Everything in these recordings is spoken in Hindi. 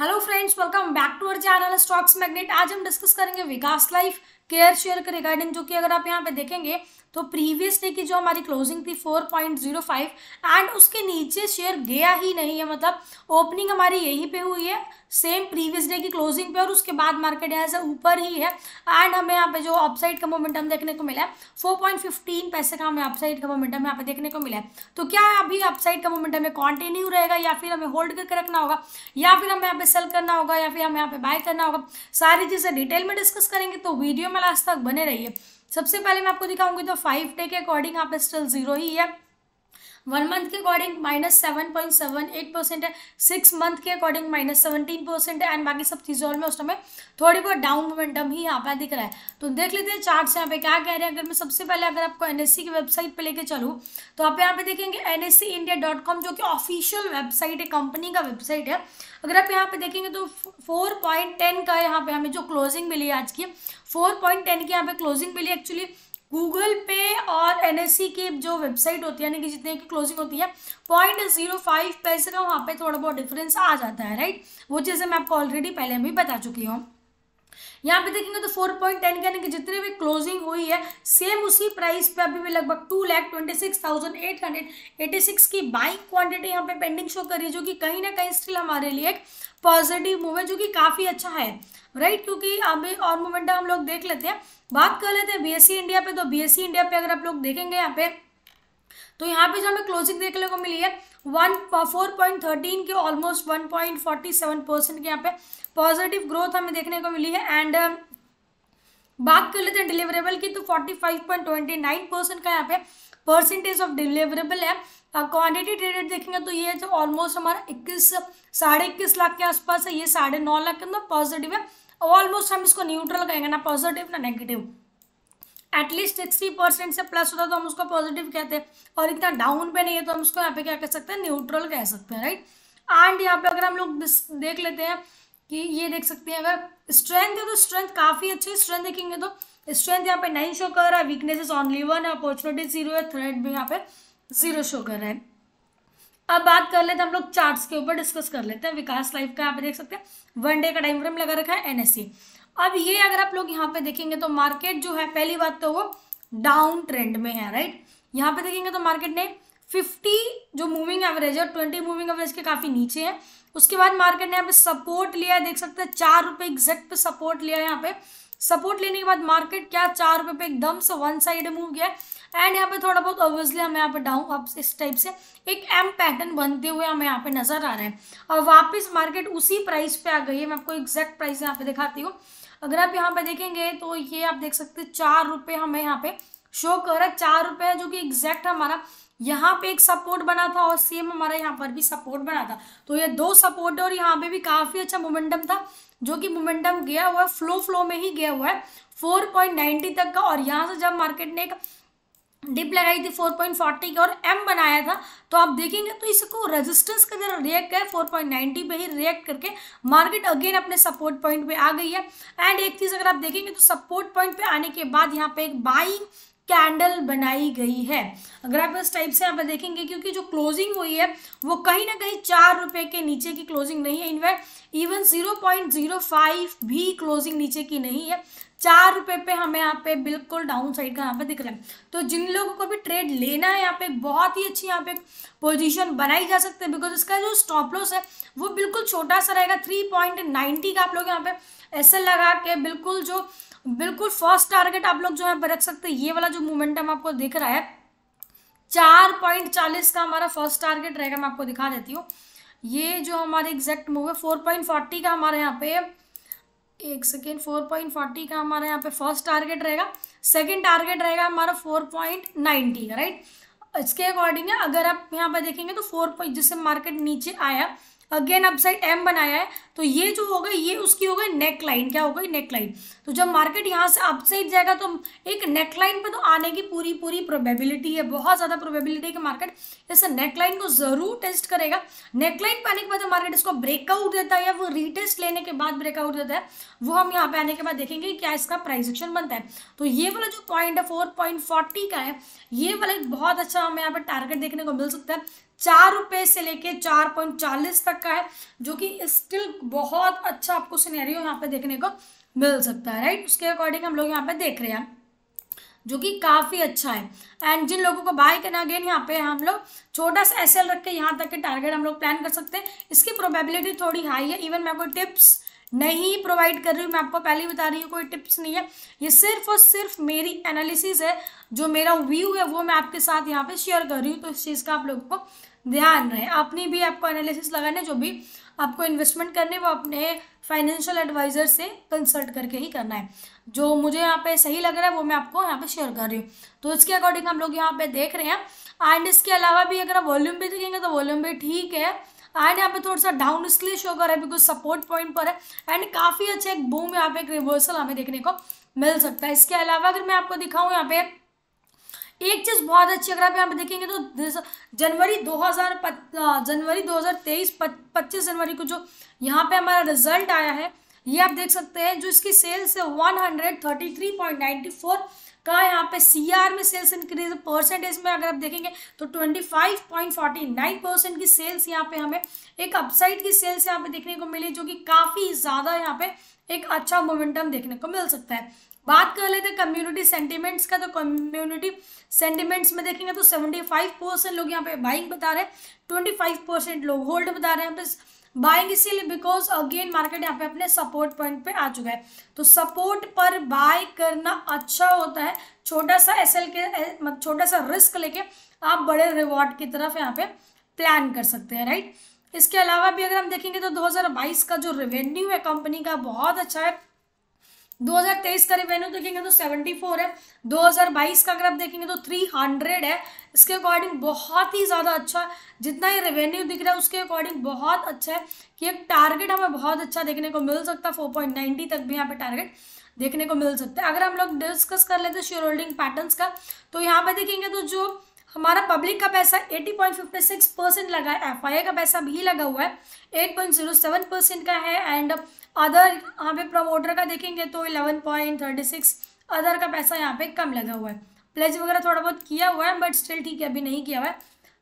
hello friends welcome back to our channel stocks magnet आज हम डिस्कस करेंगे विकास लाइफ केयर शेयर के रिगार्डिंग जो कि अगर आप यहाँ पे देखेंगे तो प्रीवियस डे की जो हमारी क्लोजिंग थी 4.05 एंड उसके नीचे शेयर गया ही नहीं है मतलब ओपनिंग हमारी यहीं पे हुई है सेम प्रीवियस डे की क्लोजिंग पे और उसके बाद मार्केट यहाँ से ऊपर ही है एंड हमें यहाँ पे जो अपसाइड का मोमेंटम देखने को मिला है 4.15 पैसे का हमें अपसाइड का मोमेंटम यहाँ पे देखने को मिला है तो क्या अभी अपसाइड का मोमेंटम में कॉन्टिन्यू रहेगा या फिर हमें होल्ड करके रखना होगा या फिर हमें यहाँ पे सेल करना होगा या फिर हमें यहाँ पे बाय करना होगा सारी चीज़ें डिटेल में डिस्कस करेंगे तो वीडियो में लास्ट तक बने रहिए सबसे पहले मैं आपको दिखाऊंगी तो फाइव डे के अकॉर्डिंग आप स्टिल जीरो ही है वन मंथ के according minus seven point seven eight percent है सिक्स मंथ के अकॉर्डिंग माइनस सेवनटीन परसेंट है एंड बाकी सब चीज़ों में उस समय थोड़ी बहुत डाउन मोमेंटम ही यहाँ पर दिख रहा है तो देख लेते हैं चार्ट यहाँ पे क्या कह रहे हैं अगर मैं सबसे पहले अगर आपको एन e की वेबसाइट पर लेके चलूँ तो आप यहाँ पे देखेंगे एन e जो कि ऑफिशियल वेबसाइट है कंपनी का वेबसाइट है अगर आप यहाँ पे देखेंगे तो फोर पॉइंट टेन का यहाँ पे हमें जो क्लोजिंग मिली आज की फोर पॉइंट टेन की यहाँ पे क्लोजिंग मिली एक्चुअली गूगल पे और एन e की जो वेबसाइट होती है यानी कि जितने की क्लोजिंग होती है पॉइंट जीरो फाइव पैसे का वहाँ पे थोड़ा बहुत डिफरेंस आ जाता है राइट वो चीज़ें मैं आपको ऑलरेडी पहले भी बता चुकी हूँ यहाँ पे देखेंगे तो फोर पॉइंट टेन यानी कि जितने भी क्लोजिंग हुई है सेम उसी प्राइस पे अभी भी लगभग two lakh twenty six thousand eight hundred eighty six की बाइक क्वांटिटी यहाँ पे पेंडिंग शो करी जो कि कहीं ना कहीं स्टिल हमारे लिए एक पॉजिटिव मूव है जो कि काफ़ी अच्छा है राइट क्योंकि अभी और मोमेंटा हम लोग देख लेते हैं बात कर लेते हैं बी इंडिया e पे तो बी इंडिया e पे अगर आप लोग देखेंगे यहाँ पे तो यहाँ पे जो हमें क्लोजिंग देखने को मिली है वन फोर पॉइंट थर्टीन के almost one point forty seven percent के यहाँ पे पॉजिटिव ग्रोथ हमें देखने को मिली है एंड um, बात कर लेते हैं डिलीवरेबल की तो forty five point twenty nine percent का यहाँ पे परसेंटेज ऑफ डिलीवरेबल है क्वांटिटी uh, ट्रेडेड देखेंगे तो ये जो ऑलमोस्ट हमारा इक्कीस साढ़े इक्कीस लाख के आसपास है ये साढ़े नौ लाख के अंदर पॉजिटिव है ऑलमोस्ट हम इसको न्यूट्रल कहेंगे ना पॉजिटिव ना नेगेटिव एटलीस्ट सिक्सटी परसेंट से प्लस होता है तो हम उसको पॉजिटिव कहते हैं और इतना डाउन पे नहीं है तो हम उसको यहाँ पे क्या कह सकते हैं न्यूट्रल कह सकते हैं राइट एंड यहाँ पे अगर हम लोग देख लेते हैं कि ये देख सकते हैं अगर स्ट्रेंथ है तो स्ट्रेंथ काफ़ी अच्छी है स्ट्रेंथ देखेंगे तो स्ट्रेंथ यहाँ पे नाइन शो कर रहा है वीकनेस ऑनली वन है अपॉर्चुनिटी जीरो है थ्रेड भी यहाँ पे जीरो शो कर रहा है अब बात कर लेते हैं हम लोग चार्ट्स के ऊपर डिस्कस कर लेते हैं विकास लाइफ का यहाँ पे देख सकते हैं वन डे का टाइम फ्रेम लगा रखा है एनएससी अब ये अगर आप लोग यहाँ पे देखेंगे तो मार्केट जो है पहली बात तो वो डाउन ट्रेंड में है राइट यहाँ पे देखेंगे तो मार्केट ने 50 जो मूविंग एवरेज है ट्वेंटी मूविंग एवरेज के काफ़ी नीचे है उसके बाद मार्केट ने यहाँ पे सपोर्ट लिया है देख सकते हैं चार रुपए एग्जैक्ट सपोर्ट लिया है यहाँ पे सपोर्ट लेने के बाद मार्केट क्या चार रुपए पे एकदम से वन साइड मूव गया एंड यहाँ पे थोड़ा बहुत ऑब्वियसली हमें यहाँ पे डाउन अप इस टाइप से एक एम पैटर्न बनते हुए हमें यहाँ पे नजर आ रहे हैं और वापस मार्केट उसी प्राइस पे आ गई है मैं आपको एग्जैक्ट प्राइस यहाँ पे दिखाती हूँ अगर आप यहाँ पे देखेंगे तो ये आप देख सकते हैं चार रुपये हमें यहाँ पे शो कर रहा है चार रुपये है जो कि एग्जैक्ट हमारा यहाँ पे एक सपोर्ट बना था और सेम हमारा यहाँ पर भी सपोर्ट बना था तो ये दो सपोर्ट और यहाँ पे भी काफ़ी अच्छा मोमेंटम था जो कि मोमेंटम गया हुआ है फ्लो फ्लो में ही गया हुआ है 4.90 तक का और यहाँ से जब मार्केट ने एक डिप लगाई थी 4.40 की और एम बनाया था तो आप देखेंगे तो इसको रेजिस्टेंस के जरा रिएक्ट है 4.90 पे ही रिएक्ट करके मार्केट अगेन अपने सपोर्ट पॉइंट पे आ गई है एंड एक चीज़ अगर आप देखेंगे तो सपोर्ट पॉइंट पे आने के बाद यहाँ पे एक बाई कैंडल बनाई गई है अगर आप इस टाइप से आप देखेंगे क्योंकि जो क्लोजिंग हुई है वो कहीं ना कहीं चार रुपए के नीचे की क्लोजिंग नहीं है in fact even zero point zero five भी क्लोजिंग नीचे की नहीं है चार रुपए पे हमें यहाँ पे बिल्कुल डाउन साइड का यहाँ पे दिख रहा है तो जिन लोगों को भी ट्रेड लेना है यहाँ पे बहुत ही अच्छी यहाँ पे पोजीशन बनाई जा सकती है बिकॉज इसका जो स्टॉप लॉस है वो बिल्कुल छोटा सा रहेगा थ्री पॉइंट नाइनटी का आप लोग यहाँ पे ऐसे लगा के बिल्कुल जो बिल्कुल फर्स्ट टारगेट आप लोग जो है रख सकते हैं ये वाला जो मोमेंटम आपको दिख रहा है चार पॉइंट चालीस का हमारा फर्स्ट टारगेट रहेगा मैं आपको दिखा देती हूँ ये जो हमारे एग्जैक्ट मूव है फोर पॉइंट फोर्टी का हमारे यहाँ पे एक सेकेंड फोर पॉइंट फोर्टी का हमारा यहाँ पे फर्स्ट टारगेट रहेगा सेकेंड टारगेट रहेगा हमारा फोर पॉइंट नाइन्टी का राइट इसके अकॉर्डिंग अगर आप यहाँ पर देखेंगे तो फोर पॉइंट जिससे मार्केट नीचे आया अगेन अपसाइड एम बनाया है तो ये जो होगा ये उसकी हो गई नेक लाइन क्या हो गई नेक लाइन तो जब मार्केट यहाँ से अपसाइड जाएगा तो एक नेक लाइन पर तो आने की पूरी पूरी प्रोबेबिलिटी है बहुत ज़्यादा प्रोबेबिलिटी है कि मार्केट इस नेक लाइन को ज़रूर टेस्ट करेगा नेक लाइन पर आने के बाद मार्केट इसको ब्रेकआउट देता है या वो रीटेस्ट लेने के बाद ब्रेकआउट देता है वो हम यहाँ पर आने के बाद देखेंगे क्या इसका प्राइस एक्शन बनता है तो ये वाला जो पॉइंट है फोर का है ये वाला एक बहुत अच्छा हमें यहाँ पर टारगेट देखने को मिल सकता है चार रुपए से लेके चार पॉइंट चालीस तक का है जो कि स्टिल बहुत अच्छा आपको सिनेरियो यहाँ पे देखने को मिल सकता है राइट उसके अकॉर्डिंग हम लोग यहाँ पे देख रहे हैं जो कि काफ़ी अच्छा है एंड जिन लोगों को बाय करना अगेन यहाँ पे हम लोग छोटा सा एसएल रख के यहाँ तक के टारगेट हम लोग प्लान कर सकते हैं इसकी प्रोबेबिलिटी थोड़ी हाई है इवन मैं कोई टिप्स नहीं प्रोवाइड कर रही हूँ मैं आपको पहले ही बता रही हूँ कोई टिप्स नहीं है ये सिर्फ और सिर्फ मेरी एनालिसिस है जो मेरा व्यू है वो मैं आपके साथ यहाँ पे शेयर कर रही हूँ तो इस चीज़ का आप लोगों को ध्यान रहे आपने भी आपको एनालिसिस लगाने जो भी आपको इन्वेस्टमेंट करने वो अपने फाइनेंशियल एडवाइज़र से कंसल्ट करके ही करना है जो मुझे यहाँ पे सही लग रहा है वो मैं आपको यहाँ पे शेयर कर रही हूँ तो इसके अकॉर्डिंग हम लोग यहाँ पे देख रहे हैं एंड इसके अलावा भी अगर आप वॉल्यूम भी देखेंगे तो वॉल्यूम भी ठीक है एंड यहाँ पे थोड़ा सा डाउन इसलिए शो कर बिकॉज सपोर्ट पॉइंट पर है एंड काफ़ी अच्छा एक बूम यहाँ पे एक रिवर्सल हमें देखने को मिल सकता है इसके अलावा अगर मैं आपको दिखाऊँ यहाँ पे एक चीज़ बहुत अच्छी अगर आप यहाँ पे देखेंगे तो जनवरी 2000 जनवरी 2023 पच्चीस जनवरी को जो यहाँ पे हमारा रिजल्ट आया है ये आप देख सकते हैं जो इसकी सेल्स है 133.94 का यहाँ पे आर में सेल्स इंक्रीज परसेंटेज में अगर आप देखेंगे तो 25.49 परसेंट की सेल्स यहाँ पे हमें एक अपसाइड की सेल्स यहाँ पे देखने को मिली जो कि काफ़ी ज़्यादा यहाँ पे एक अच्छा मोमेंटम देखने को मिल सकता है बात कर लेते हैं कम्युनिटी सेंटीमेंट्स का तो कम्युनिटी सेंटीमेंट्स में देखेंगे तो 75 परसेंट लोग यहाँ पे बाइंग बता रहे हैं 25 परसेंट लोग होल्ड बता रहे हैं यहाँ पे बाइंग इसीलिए बिकॉज अगेन मार्केट यहाँ पे अपने सपोर्ट पॉइंट पे आ चुका है तो सपोर्ट पर बाय करना अच्छा होता है छोटा सा एस के मतलब छोटा सा रिस्क लेके आप बड़े रिवॉर्ड की तरफ यहाँ पे प्लान कर सकते हैं राइट इसके अलावा भी अगर हम देखेंगे तो 2022 का जो रेवेन्यू है कंपनी का बहुत अच्छा है 2023 का रेवेन्यू देखेंगे तो 74 है 2022 का अगर आप देखेंगे तो 300 है इसके अकॉर्डिंग बहुत ही ज़्यादा अच्छा जितना ये रेवेन्यू दिख रहा है उसके अकॉर्डिंग बहुत अच्छा है कि एक टारगेट हमें बहुत अच्छा देखने को मिल सकता है 4.90 तक भी यहाँ पे टारगेट देखने को मिल सकता है अगर हम लोग डिस्कस कर लेते शेयर होल्डिंग पैटर्न का तो यहाँ पर देखेंगे तो जो हमारा पब्लिक का पैसा 80.56 परसेंट लगा है एफ का पैसा भी लगा हुआ है 8.07 परसेंट का है एंड अदर यहाँ पे प्रमोटर का देखेंगे तो 11.36 अदर का पैसा यहाँ पे कम लगा हुआ है प्लेज वगैरह थोड़ा बहुत किया हुआ है बट स्टिल ठीक है अभी नहीं किया हुआ है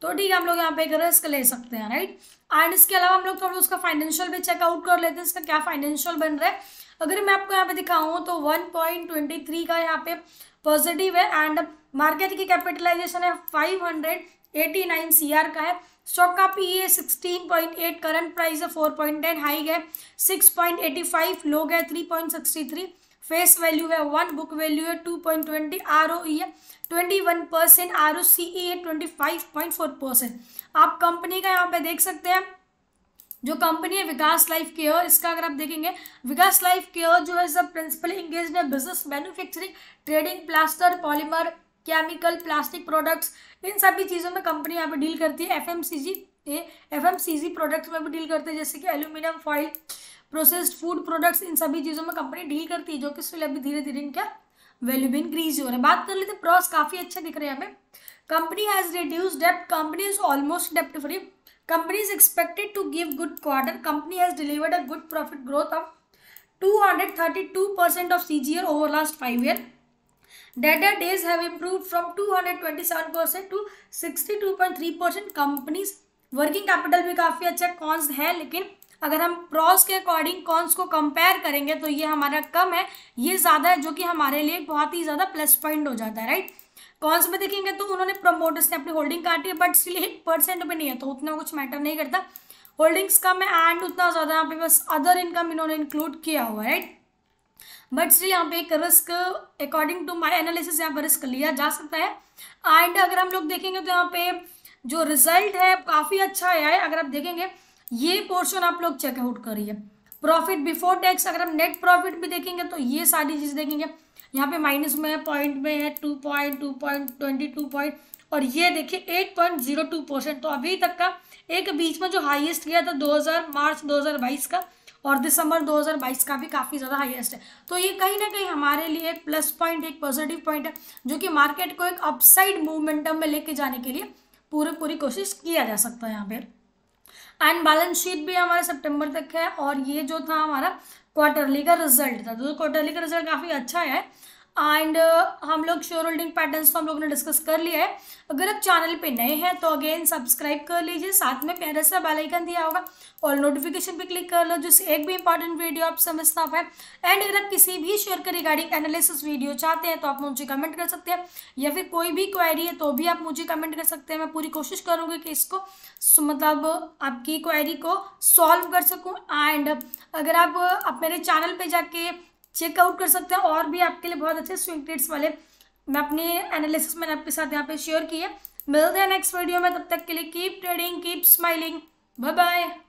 तो ठीक है हम लोग यहाँ पे एक रिस्क ले सकते हैं राइट एंड इसके अलावा हम लोग थोड़ा उसका फाइनेंशियल भी चेकआउट कर लेते हैं इसका क्या फाइनेंशियल बन रहा है अगर मैं आपको यहाँ पे दिखाऊँ तो 1.23 का यहाँ पे पॉजिटिव है एंड मार्केट की कैपिटलाइजेशन है five hundred eighty nine C R का है स्टॉक का P A e sixteen point eight current price है फोर पॉइंट टेन हाई है six point eighty five low गए three point sixty three face value है वन बुक वैल्यू है two point twenty R O E है twenty one percent R O C E है twenty five point four percent आप कंपनी का यहाँ पे देख सकते हैं जो कंपनी है विकास लाइफ केयर इसका अगर आप देखेंगे विकास लाइफ केयर जो है सब प्रिंसिपली इंगेज है business manufacturing trading plaster polymer chemical plastic products इन सभी चीज़ों में कंपनी यहाँ पे डील करती है F M C G F M C G products में भी डील करते हैं जैसे कि aluminium foil processed food products इन सभी चीज़ों में कंपनी डील करती है जो कि इसलिए अभी धीरे धीरे इनका वैल्यू भी इंक्रीज हो रहा है बात कर लेते प्रॉस काफ़ी अच्छे दिख रहे हैं हमें company has reduce dept company is almost dept free company is expected to give good quarter company has delivered a good profit growth of 232% of CGR over last 5 year data days have improved from 227% to 62.3% company's working capital भी काफ़ी अच्छा कॉन्स है लेकिन अगर हम प्रॉस के अकॉर्डिंग कॉन्स को कंपेयर करेंगे तो ये हमारा कम है ये ज़्यादा है जो कि हमारे लिए बहुत ही ज़्यादा प्लस पॉइंट हो जाता है राइट कॉन्स में देखेंगे तो उन्होंने प्रमोटर्स ने अपनी होल्डिंग काटी है बट स्टिल एक परसेंट में नहीं है तो उतना कुछ मैटर नहीं करता होल्डिंग्स कम है एंड उतना ज़्यादा यहाँ पे बस अदर इनकम इन्होंने इंक्लूड किया हुआ है राइट बट स्टिल यहाँ पे एक risk according to my analysis यहाँ पर रिस्क लिया जा सकता है एंड अगर हम लोग देखेंगे तो यहाँ पे जो रिजल्ट है काफ़ी अच्छा आया है अगर आप देखेंगे ये पोर्शन आप लोग चेकआउट करिए प्रॉफिट बिफोर टैक्स अगर हम नेट प्रॉफिट भी देखेंगे तो ये सारी चीज़ देखेंगे यहाँ पे माइनस में है पॉइंट में है two point two point twenty two point और ये देखिए eight point zero two percent तो अभी तक का एक बीच में जो हाईएस्ट गया था 2000 मार्च 2022 का और दिसंबर 2022 का भी काफ़ी ज़्यादा हाईएस्ट है तो ये कहीं ना कहीं हमारे लिए एक प्लस पॉइंट एक पॉजिटिव पॉइंट है जो कि मार्केट को एक अपसाइड मूवमेंटम में लेके जाने के लिए पूरे पूरी कोशिश किया जा सकता है यहाँ पर एंड बैलेंस शीट भी हमारा सितंबर तक है और ये जो था हमारा क्वार्टरली का रिजल्ट था तो क्वार्टरली का रिजल्ट काफ़ी अच्छा है एंड uh, हम लोग शेयर होल्डिंग पैटर्न को हम लोगों ने डिस्कस कर लिया है अगर आप चैनल पे नए हैं तो अगेन सब्सक्राइब कर लीजिए साथ में प्यारे सा बेल आइकन दिया होगा और नोटिफिकेशन पे क्लिक कर लो जिससे एक भी इंपॉर्टेंट वीडियो आप समझना पाए एंड अगर आप किसी भी शेयर के रिगार्डिंग एनालिसिस वीडियो चाहते हैं तो आप मुझे कमेंट कर सकते हैं या फिर कोई भी क्वायरी है तो भी आप मुझे कमेंट कर सकते हैं मैं पूरी कोशिश करूँगी कि इसको मतलब आपकी क्वायरी को सॉल्व कर सकूँ एंड अगर आप, आप मेरे चैनल पर जाके चेकआउट कर सकते हैं और भी आपके लिए बहुत अच्छे स्विंग ट्रेड्स वाले मैं अपने एनालिसिस मैंने आपके साथ यहाँ पे शेयर किए मिलते हैं नेक्स्ट वीडियो में तब तक के लिए keep trading keep smiling bye bye